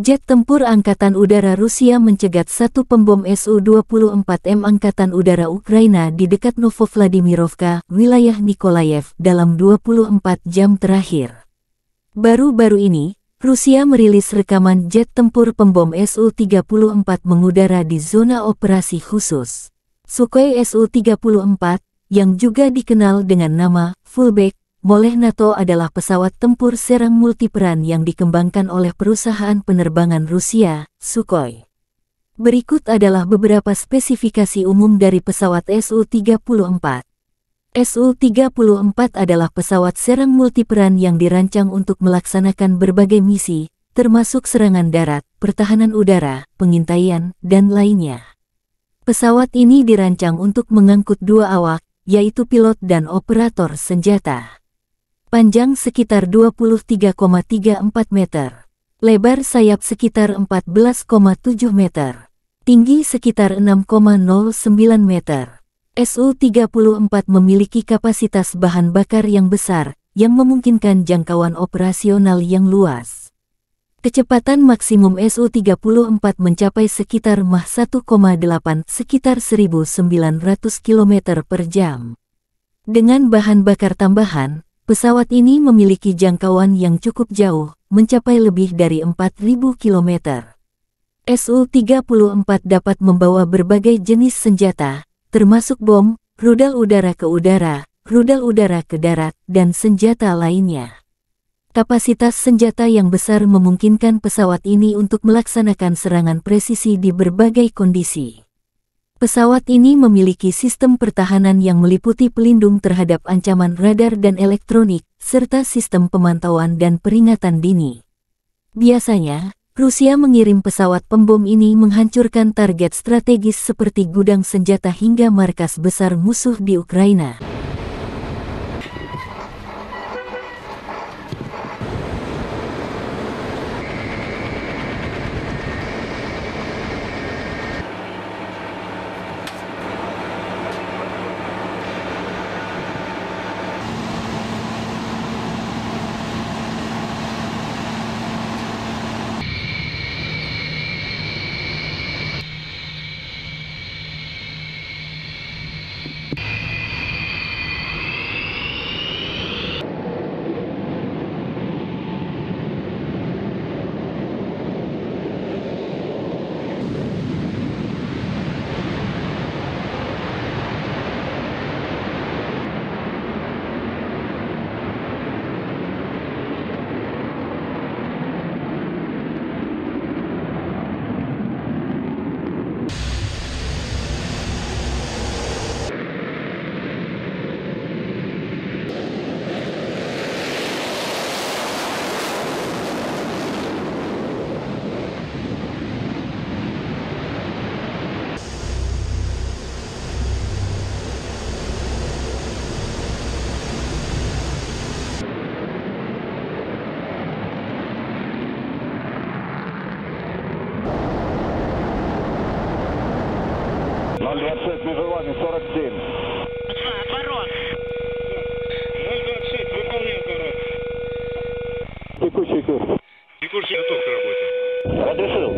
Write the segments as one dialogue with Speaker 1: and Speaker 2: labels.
Speaker 1: Jet tempur Angkatan Udara Rusia mencegat satu pembom Su-24M Angkatan Udara Ukraina di dekat Novovladimirovka, wilayah Nikolaev, dalam 24 jam terakhir. Baru-baru ini, Rusia merilis rekaman jet tempur pembom Su-34 mengudara di zona operasi khusus. Sukhoi Su-34, yang juga dikenal dengan nama Fullback, NATO adalah pesawat tempur serang multiperan yang dikembangkan oleh perusahaan penerbangan Rusia, Sukhoi. Berikut adalah beberapa spesifikasi umum dari pesawat Su-34. Su-34 adalah pesawat serang multiperan yang dirancang untuk melaksanakan berbagai misi, termasuk serangan darat, pertahanan udara, pengintaian, dan lainnya. Pesawat ini dirancang untuk mengangkut dua awak, yaitu pilot dan operator senjata panjang sekitar 23,34 meter, lebar sayap sekitar 14,7 meter, tinggi sekitar 6,09 meter. Su-34 memiliki kapasitas bahan bakar yang besar, yang memungkinkan jangkauan operasional yang luas. Kecepatan maksimum Su-34 mencapai sekitar Mach 1,8 sekitar 1900 km per jam. Dengan bahan bakar tambahan, Pesawat ini memiliki jangkauan yang cukup jauh, mencapai lebih dari 4.000 km. Su-34 dapat membawa berbagai jenis senjata, termasuk bom, rudal udara ke udara, rudal udara ke darat, dan senjata lainnya. Kapasitas senjata yang besar memungkinkan pesawat ini untuk melaksanakan serangan presisi di berbagai kondisi. Pesawat ini memiliki sistem pertahanan yang meliputi pelindung terhadap ancaman radar dan elektronik, serta sistem pemantauan dan peringatan dini. Biasanya, Rusia mengirim pesawat pembom ini menghancurkan target strategis seperti gudang senjata hingga markas besar musuh di Ukraina. Коломі, 47.
Speaker 2: Ворот. 026, выполнял
Speaker 1: поворот. Текущий курс. Текущий готов к работе. Разрешил.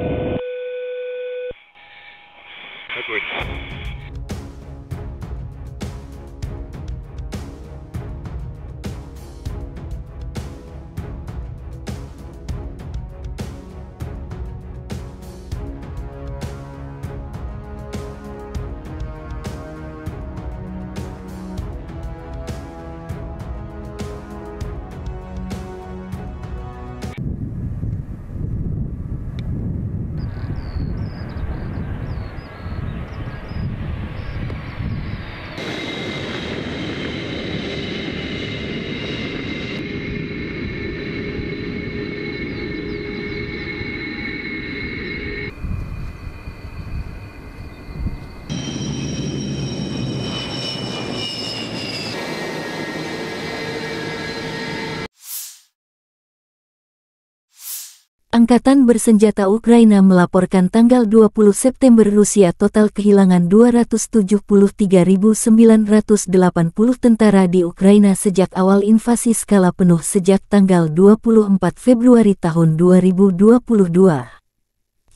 Speaker 1: Angkatan bersenjata Ukraina melaporkan tanggal 20 September Rusia total kehilangan 273.980 tentara di Ukraina sejak awal invasi skala penuh sejak tanggal 24 Februari tahun 2022.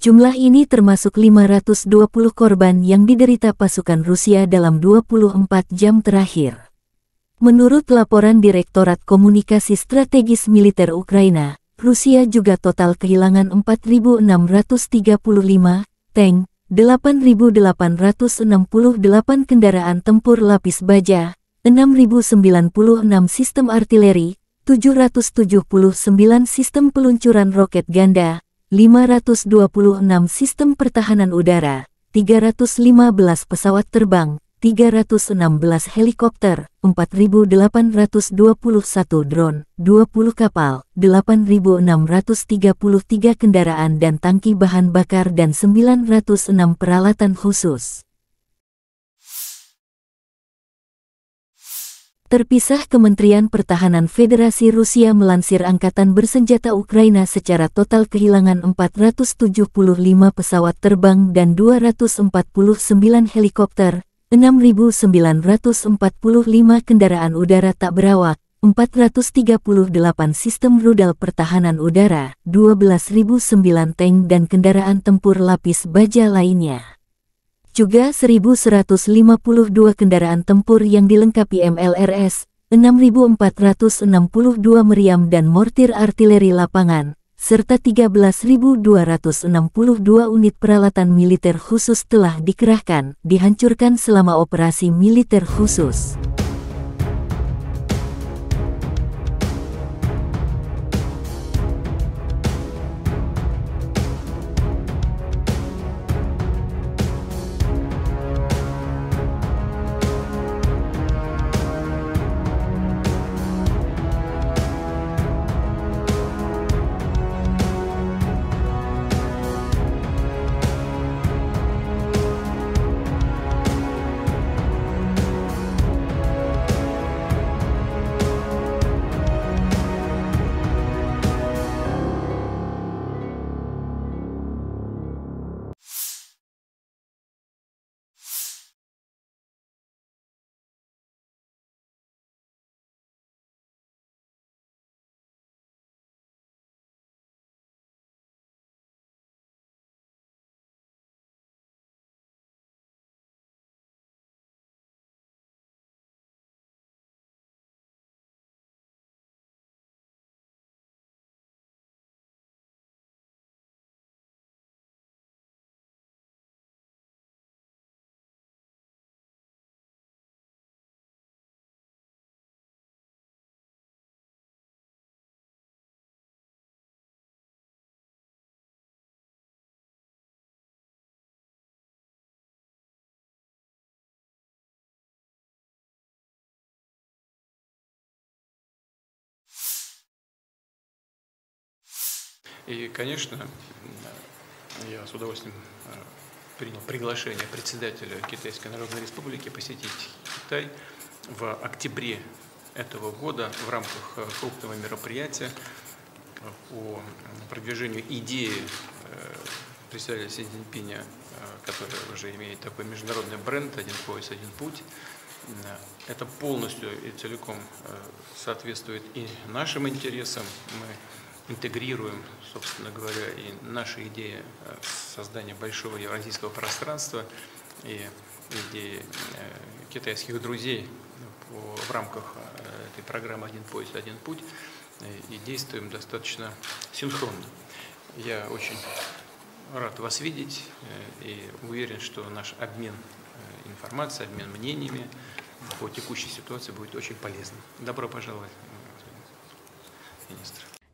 Speaker 1: Jumlah ini termasuk 520 korban yang diderita pasukan Rusia dalam 24 jam terakhir. Menurut laporan Direktorat Komunikasi Strategis Militer Ukraina, Rusia juga total kehilangan 4.635 tank, 8.868 kendaraan tempur lapis baja, 6.096 sistem artileri, 779 sistem peluncuran roket ganda, 526 sistem pertahanan udara, 315 pesawat terbang, 316 helikopter, 4.821 drone, 20 kapal, 8.633 kendaraan dan tangki bahan bakar dan 906 peralatan khusus. Terpisah Kementerian Pertahanan Federasi Rusia melansir Angkatan Bersenjata Ukraina secara total kehilangan 475 pesawat terbang dan 249 helikopter, 6.945 kendaraan udara tak berawak, 438 sistem rudal pertahanan udara, 12.009 tank dan kendaraan tempur lapis baja lainnya. Juga 1.152 kendaraan tempur yang dilengkapi MLRS, 6.462 meriam dan mortir artileri lapangan, serta 13.262 unit peralatan militer khusus telah dikerahkan, dihancurkan selama operasi militer khusus.
Speaker 2: И, конечно, я с удовольствием э, принял приглашение председателя Китайской Народной Республики посетить Китай в октябре этого года в рамках э, крупного мероприятия по продвижению идеи э, председателя Си Цзиньпиня, который уже имеет такой международный бренд «Один пояс, один путь». Это полностью и целиком соответствует и нашим интересам. Мы интегрируем, собственно говоря, и наши идеи э, создания большого евразийского пространства и идеи э, китайских друзей в рамках э, этой программы «Один поезд, один путь» и действуем достаточно синхронно. Я очень рад вас видеть и уверен, что наш обмен информацией, обмен мнениями по текущей ситуации будет очень полезным. Добро пожаловать,
Speaker 1: министр.